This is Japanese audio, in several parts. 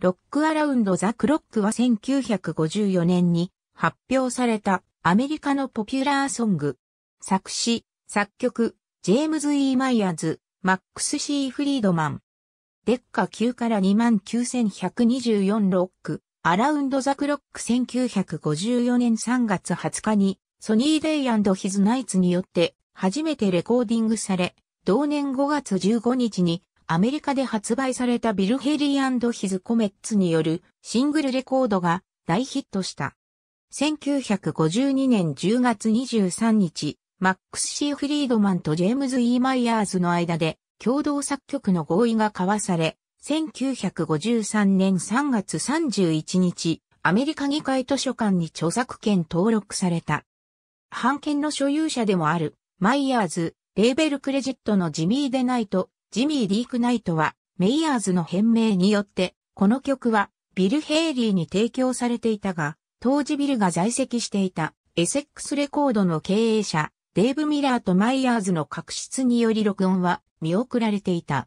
ロックアラウンドザ・クロックは1954年に発表されたアメリカのポピュラーソング。作詞、作曲、ジェームズ・ E・ マイヤーズ、マックス・シー・フリードマン。デッカ9から29124ロック、アラウンド・ザ・クロック1954年3月20日にソニー・デイヒズ・ナイツによって初めてレコーディングされ、同年5月15日にアメリカで発売されたビルヘリーヒズ・コメッツによるシングルレコードが大ヒットした。1952年10月23日、マックス・シー・フリードマンとジェームズ・イマイヤーズの間で共同作曲の合意が交わされ、1953年3月31日、アメリカ議会図書館に著作権登録された。版権の所有者でもある、マイヤーズ、レーベルクレジットのジミー・デナイト、ジミー・ディークナイトは、メイヤーズの変名によって、この曲は、ビル・ヘイリーに提供されていたが、当時ビルが在籍していた、エセックスレコードの経営者、デーブ・ミラーとマイヤーズの確執により録音は見送られていた。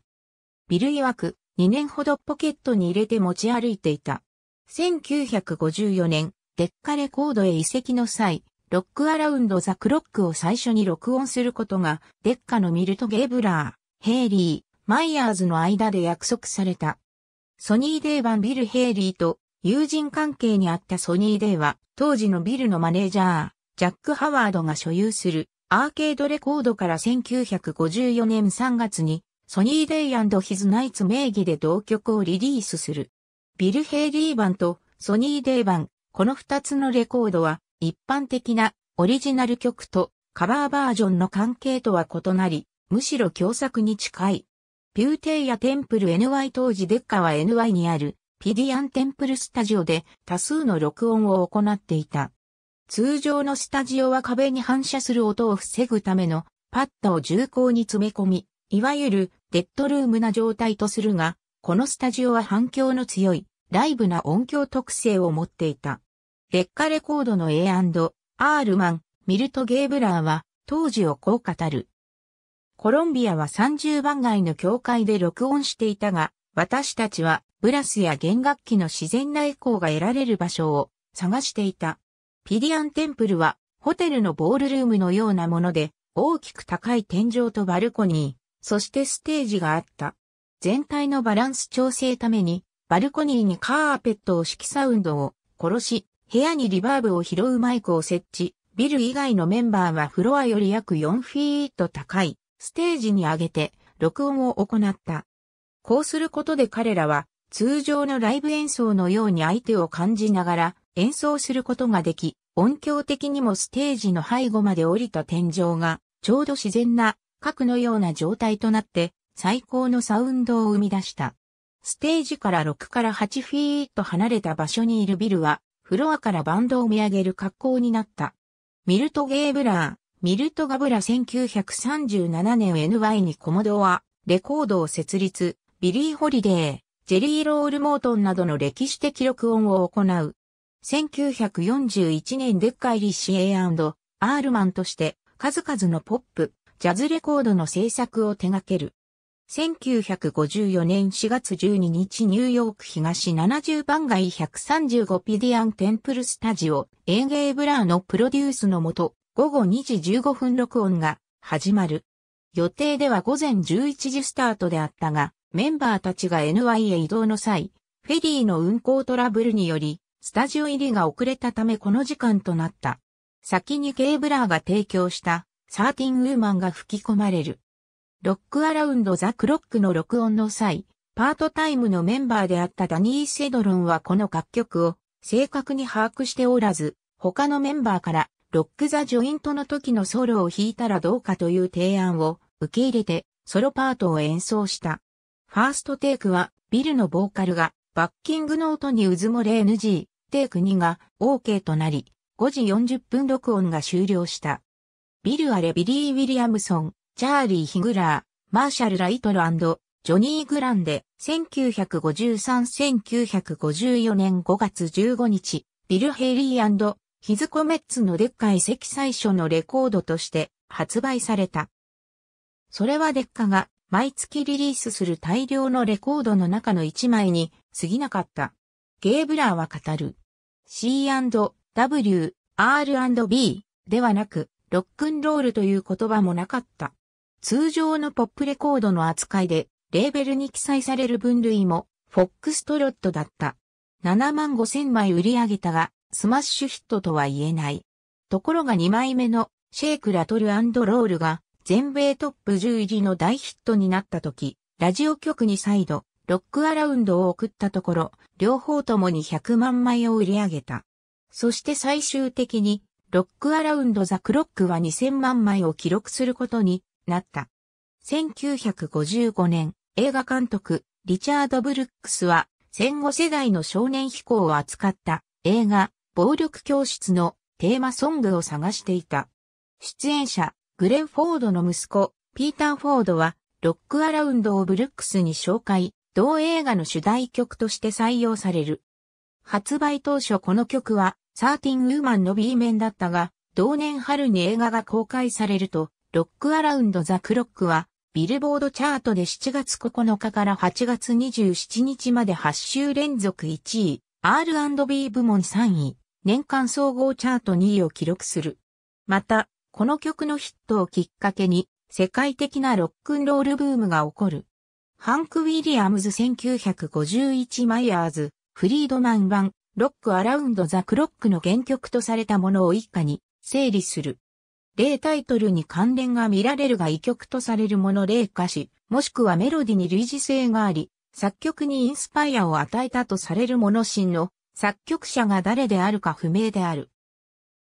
ビル曰く、2年ほどポケットに入れて持ち歩いていた。1954年、デッカレコードへ移籍の際、ロックアラウンドザ・クロックを最初に録音することが、デッカのミルト・ゲーブラー、ヘイリー、マイヤーズの間で約束された。ソニー・デイ版ビル・ヘイリーと友人関係にあったソニー・デイは、当時のビルのマネージャー、ジャック・ハワードが所有するアーケードレコードから1954年3月に、ソニー・デイヒズ・ナイツ名義で同曲をリリースする。ビル・ヘイリー版とソニー・デイ版、この二つのレコードは、一般的なオリジナル曲とカバーバージョンの関係とは異なり、むしろ共作に近い。ピューテイヤテンプル NY 当時デッカは NY にあるピディアンテンプルスタジオで多数の録音を行っていた。通常のスタジオは壁に反射する音を防ぐためのパッドを重厚に詰め込み、いわゆるデッドルームな状態とするが、このスタジオは反響の強いライブな音響特性を持っていた。劣化レコードの A&R マン、ミルト・ゲーブラーは当時をこう語る。コロンビアは30番街の教会で録音していたが、私たちはブラスや弦楽器の自然なエコーが得られる場所を探していた。ピディアンテンプルはホテルのボールルームのようなもので大きく高い天井とバルコニー、そしてステージがあった。全体のバランス調整ためにバルコニーにカーペットを敷きサウンドを殺し、部屋にリバーブを拾うマイクを設置、ビル以外のメンバーはフロアより約4フィート高いステージに上げて録音を行った。こうすることで彼らは通常のライブ演奏のように相手を感じながら演奏することができ、音響的にもステージの背後まで降りた天井がちょうど自然な核のような状態となって最高のサウンドを生み出した。ステージから6から8フィート離れた場所にいるビルはフロアからバンドを見上げる格好になった。ミルト・ゲーブラー、ミルト・ガブラ1937年 NY にコモドア、レコードを設立、ビリー・ホリデー、ジェリー・ロール・モートンなどの歴史的録音を行う。1941年デッカイリッシールマンとして数々のポップ、ジャズレコードの制作を手掛ける。1954年4月12日ニューヨーク東70番街135ピディアンテンプルスタジオ、エンゲイブラーのプロデュースのもと、午後2時15分録音が始まる。予定では午前11時スタートであったが、メンバーたちが NY へ移動の際、フェリーの運行トラブルにより、スタジオ入りが遅れたためこの時間となった。先にケーブラーが提供したサーティンウーマンが吹き込まれる。ロックアラウンドザ・クロックの録音の際、パートタイムのメンバーであったダニー・セドロンはこの楽曲を正確に把握しておらず、他のメンバーからロック・ザ・ジョイントの時のソロを弾いたらどうかという提案を受け入れてソロパートを演奏した。ファーストテイクはビルのボーカルがバッキングノートにうずもれ NG、テイク2が OK となり、5時40分録音が終了した。ビル・アレ・ビリー・ウィリアムソン、チャーリー・ヒグラー、マーシャル・ライトルジョニー・グランデ、1953-1954年5月15日、ビル・ヘイリーヒズコメッツのデッカい籍最初のレコードとして発売された。それはデッカが毎月リリースする大量のレコードの中の1枚に過ぎなかった。ゲイブラーは語る。C&W、R&B ではなく、ロックンロールという言葉もなかった。通常のポップレコードの扱いで、レーベルに記載される分類も、フォックストロットだった。7万5千枚売り上げたが、スマッシュヒットとは言えない。ところが2枚目のシェイクラトルロールが全米トップ10入りの大ヒットになった時、ラジオ局に再度、ロックアラウンドを送ったところ、両方ともに100万枚を売り上げた。そして最終的に、ロックアラウンドザ・クロックは2000万枚を記録することになった。1955年、映画監督、リチャード・ブルックスは、戦後世代の少年飛行を扱った映画、暴力教室のテーマソングを探していた。出演者、グレン・フォードの息子、ピーター・フォードは、ロックアラウンド・をブ・ルックスに紹介、同映画の主題曲として採用される。発売当初この曲は、サーティン・ウーマンの B 面だったが、同年春に映画が公開されると、ロックアラウンド・ザ・クロックは、ビルボードチャートで7月9日から8月27日まで8週連続1位、R&B 部門3位、年間総合チャート2位を記録する。また、この曲のヒットをきっかけに、世界的なロックンロールブームが起こる。ハンク・ウィリアムズ1951マイヤーズ、フリードマン版、ロック・アラウンド・ザ・クロックの原曲とされたものを一家に整理する。例タイトルに関連が見られるが異曲とされるもの例歌詞、もしくはメロディに類似性があり、作曲にインスパイアを与えたとされるもの真の作曲者が誰であるか不明である。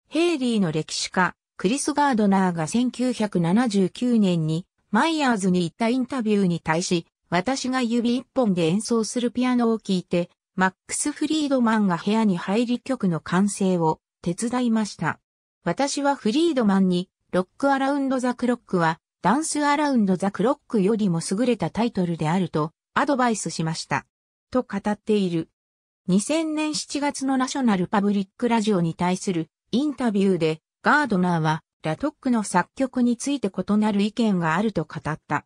ヘイリーの歴史家、クリス・ガードナーが1979年にマイヤーズに行ったインタビューに対し、私が指一本で演奏するピアノを聴いて、マックス・フリードマンが部屋に入り曲の完成を手伝いました。私はフリードマンに、ロック・アラウンド・ザ・クロックは、ダンス・アラウンド・ザ・クロックよりも優れたタイトルであると、アドバイスしました。と語っている。2000年7月のナショナルパブリックラジオに対するインタビューで、ガードナーは、ラトックの作曲について異なる意見があると語った。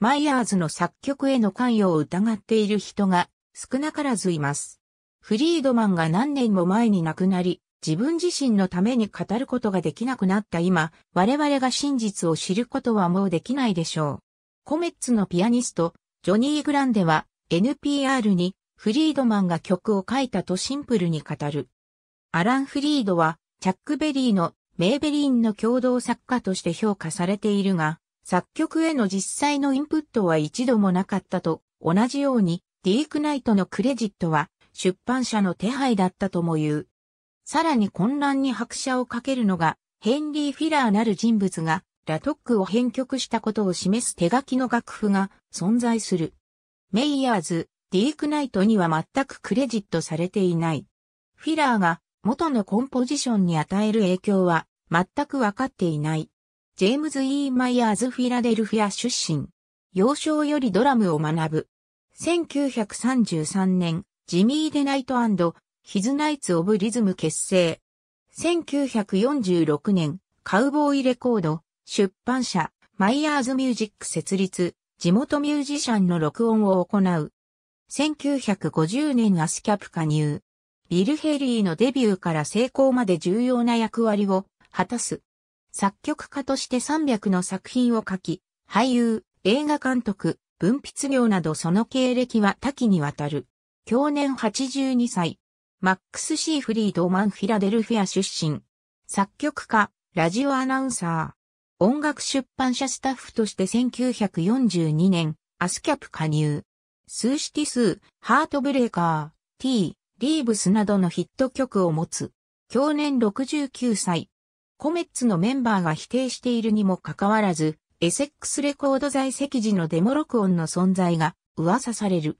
マイヤーズの作曲への関与を疑っている人が少なからずいます。フリードマンが何年も前に亡くなり、自分自身のために語ることができなくなった今、我々が真実を知ることはもうできないでしょう。コメッツのピアニスト、ジョニー・グランデは NPR にフリードマンが曲を書いたとシンプルに語る。アラン・フリードは、チャック・ベリーのメーベリーンの共同作家として評価されているが、作曲への実際のインプットは一度もなかったと、同じように、ディークナイトのクレジットは、出版社の手配だったとも言う。さらに混乱に拍車をかけるのが、ヘンリー・フィラーなる人物が、ラトックを編曲したことを示す手書きの楽譜が存在する。メイヤーズ、ディークナイトには全くクレジットされていない。フィラーが元のコンポジションに与える影響は全くわかっていない。ジェームズ・ E・ マイヤーズ・フィラデルフィア出身。幼少よりドラムを学ぶ。1933年、ジミー・デ・ナイトヒズ・ナイツ・オブ・リズム結成。1946年、カウボーイレコード、出版社、マイヤーズ・ミュージック設立、地元ミュージシャンの録音を行う。1950年アスキャプ加入。ビルヘリーのデビューから成功まで重要な役割を果たす。作曲家として300の作品を書き、俳優、映画監督、文筆業などその経歴は多岐にわたる。去年82歳。マックス・シーフリード・マン・フィラデルフィア出身。作曲家、ラジオアナウンサー。音楽出版社スタッフとして1942年、アスキャプ加入。スーシティスー、ハートブレーカー、T、リーブスなどのヒット曲を持つ。去年69歳。コメッツのメンバーが否定しているにもかかわらず、エセックスレコード在籍時のデモ録音の存在が噂される。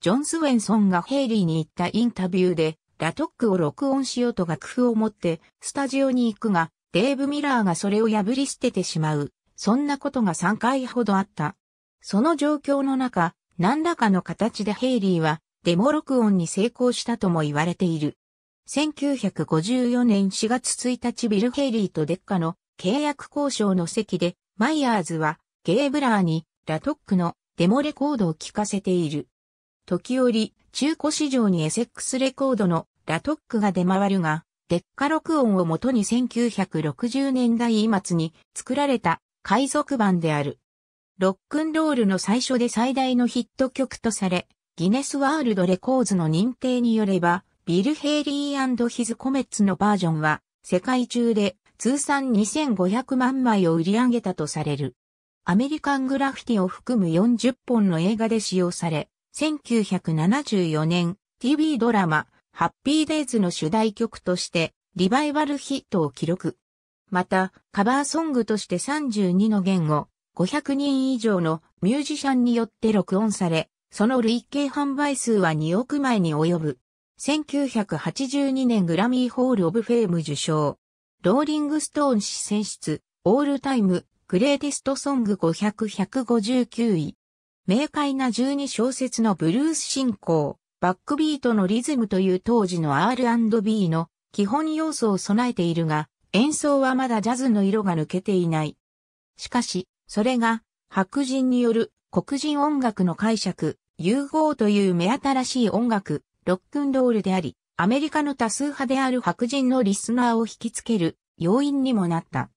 ジョン・スウェンソンがヘイリーに行ったインタビューで、ラトックを録音しようと楽譜を持ってスタジオに行くが、デーブ・ミラーがそれを破り捨ててしまう。そんなことが3回ほどあった。その状況の中、何らかの形でヘイリーはデモ録音に成功したとも言われている。1954年4月1日ビル・ヘイリーとデッカの契約交渉の席で、マイヤーズはゲイブラーにラトックのデモレコードを聴かせている。時折、中古市場にエセックスレコードのラトックが出回るが、デッカ録音をもとに1960年代末に作られた海賊版である。ロックンロールの最初で最大のヒット曲とされ、ギネスワールドレコーズの認定によれば、ビル・ヘイリーヒズ・コメッツのバージョンは、世界中で通算2500万枚を売り上げたとされる。アメリカングラフィティを含む40本の映画で使用され、1974年 TV ドラマ、ハッピーデイズの主題曲としてリバイバルヒットを記録。また、カバーソングとして32の言語、500人以上のミュージシャンによって録音され、その累計販売数は2億枚に及ぶ。1982年グラミーホールオブフェーム受賞。ローリングストーン誌選出、オールタイム、グレーテストソング500、159位。明快な12小節のブルース進行、バックビートのリズムという当時の R&B の基本要素を備えているが、演奏はまだジャズの色が抜けていない。しかし、それが白人による黒人音楽の解釈、融合という目新しい音楽、ロックンロールであり、アメリカの多数派である白人のリスナーを引きつける要因にもなった。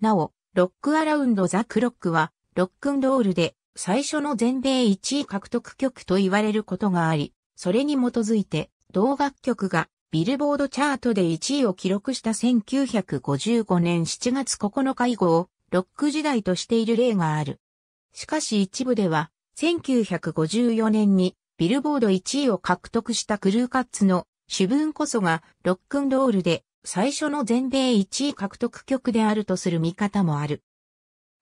なお、ロックアラウンドザ・クロックは、ロックンロールで最初の全米1位獲得曲と言われることがあり、それに基づいて同楽曲がビルボードチャートで1位を記録した1955年7月9日以降、ロック時代としている例がある。しかし一部では、1954年にビルボード1位を獲得したクルーカッツの主文こそがロックンロールで最初の全米1位獲得曲であるとする見方もある。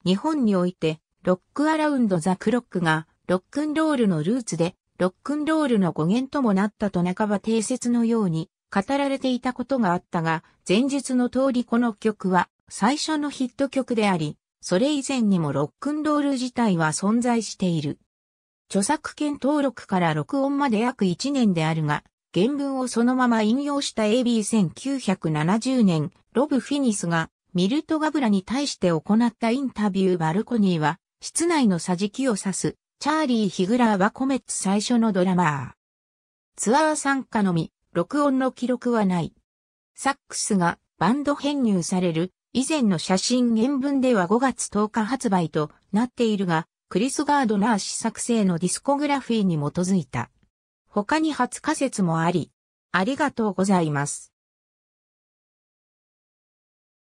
日本においてロックアラウンドザクロックがロックンロールのルーツでロックンロールの語源ともなったと半ば定説のように語られていたことがあったが前述の通りこの曲は最初のヒット曲であり、それ以前にもロックンロール自体は存在している。著作権登録から録音まで約1年であるが、原文をそのまま引用した AB1970 年、ロブ・フィニスがミルト・ガブラに対して行ったインタビューバルコニーは、室内の桟敷を指す、チャーリー・ヒグラーはコメッツ最初のドラマー。ツアー参加のみ、録音の記録はない。サックスがバンド編入される以前の写真原文では5月10日発売となっているが、クリス・ガードナー氏作成のディスコグラフィーに基づいた。他に初仮説もあり、ありがとうございます。